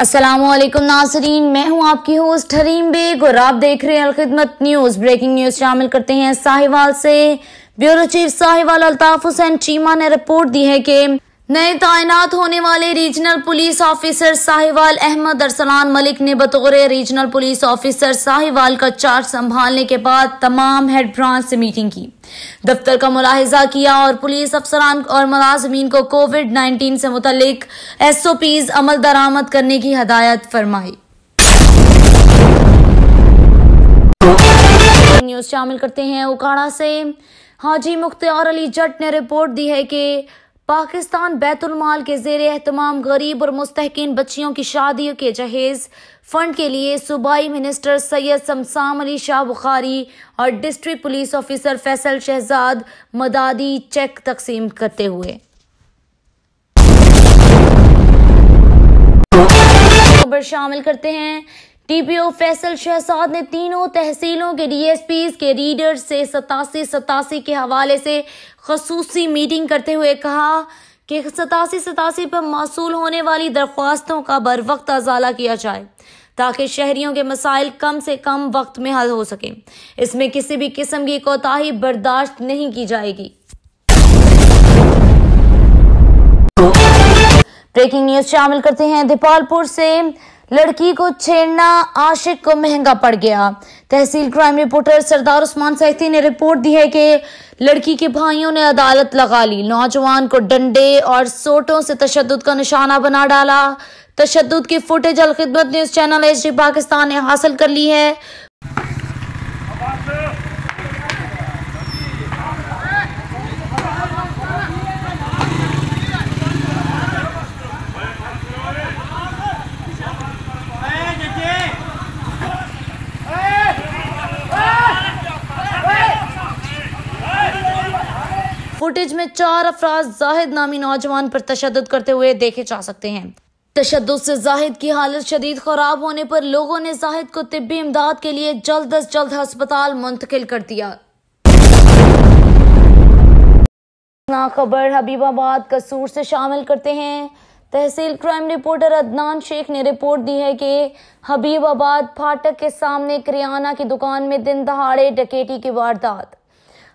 असलम नाजरीन मैं हूं आपकी होस्ट हरीम बेग और आप देख रहे हैं अलखिदमत न्यूज़ ब्रेकिंग न्यूज़ शामिल करते हैं साहिवाल से ब्यूरो चीफ साहिवाल अल्ताफ हुसैन चीमा ने रिपोर्ट दी है कि नए तैनात होने वाले regional police officer Sahiwal Ahmad Arsalan Malik ने बतौर रीजनल पुलिस ऑफिसर साहिवाल का चार्ज संभालने के बाद तमाम हेड ब्रांच से मीटिंग की दफ्तर का मुलाहजा किया और पुलिस अफसरान और मुलाजमीन को कोविड 19 से मुतलिक एसओपीज अमल दरामद करने की हदायत फरमाई न्यूज शामिल करते हैं उकाड़ा से हाजी मुख्तियार अली जट ने रिपोर्ट दी है कि पाकिस्तान बैतुलमाल के जेर अहतमाम गरीब और मुस्तकिन बच्चियों की शादियों के जहेज़ फंड के लिए सूबाई मिनिस्टर सैयद शमसाम अली शाह बुखारी और district police officer Faisal Shahzad Madadi cheque तकसीम करते हुए शामिल करते हैं डीपीओ फैसल शहजाद ने तीनों तहसीलों के डीएसपी के रीडर से सतासी सतासी के हवाले से खसूसी मीटिंग करते हुए कहा कि सतासी सतासी पर मौसू होने वाली दरख्वास्तों का बर वक्त अजाला किया जाए ताकि शहरियों के मसाइल कम से कम वक्त में हल हो सकें इसमें किसी भी किस्म की कोताही बर्दाश्त नहीं की जाएगी ब्रेकिंग न्यूज शामिल करते हैं दीपालपुर से लड़की को छेड़ना आशिक को महंगा पड़ गया तहसील क्राइम रिपोर्टर सरदार उस्मान सैती ने रिपोर्ट दी है कि लड़की के भाइयों ने अदालत लगा ली नौजवान को डंडे और सोटों से तशद का निशाना बना डाला तशद की footage Alkhidmat news channel H D Pakistan ने हासिल कर ली है फुटेज में चार अफराज जाहिद नामी नौजवान पर तशद करते हुए देखे जा सकते हैं तशद से जाहिद की हालत शदीद खराब होने पर लोगों ने जाहिद को तिब्बी इमदाद के लिए जल्द अज जल्द अस्पताल मुंतकिल कर दिया खबर हबीबाबाद कसूर से शामिल करते हैं तहसील क्राइम रिपोर्टर अदनान शेख ने रिपोर्ट दी है कि हबीबाबाद फाटक के सामने करियाना की दुकान में दिन दहाड़े डकेटी की वारदात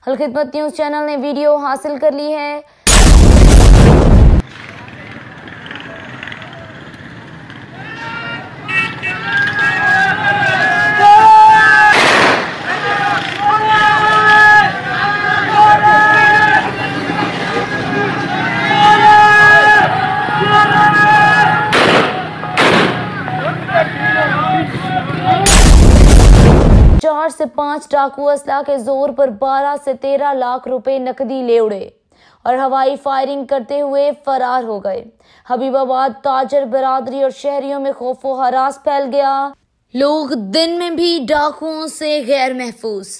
हल खिदमत न्यूज़ चैनल ने वीडियो हासिल कर ली है से पांच डाकू असला के जोर पर 12 से 13 लाख रुपए नकदी ले उड़े और हवाई फायरिंग करते हुए फरार हो गए हबीबाबाद ताजर बरादरी और शहरियों में खौफो हरास फैल गया लोग दिन में भी डाकुओं से गैर महफूज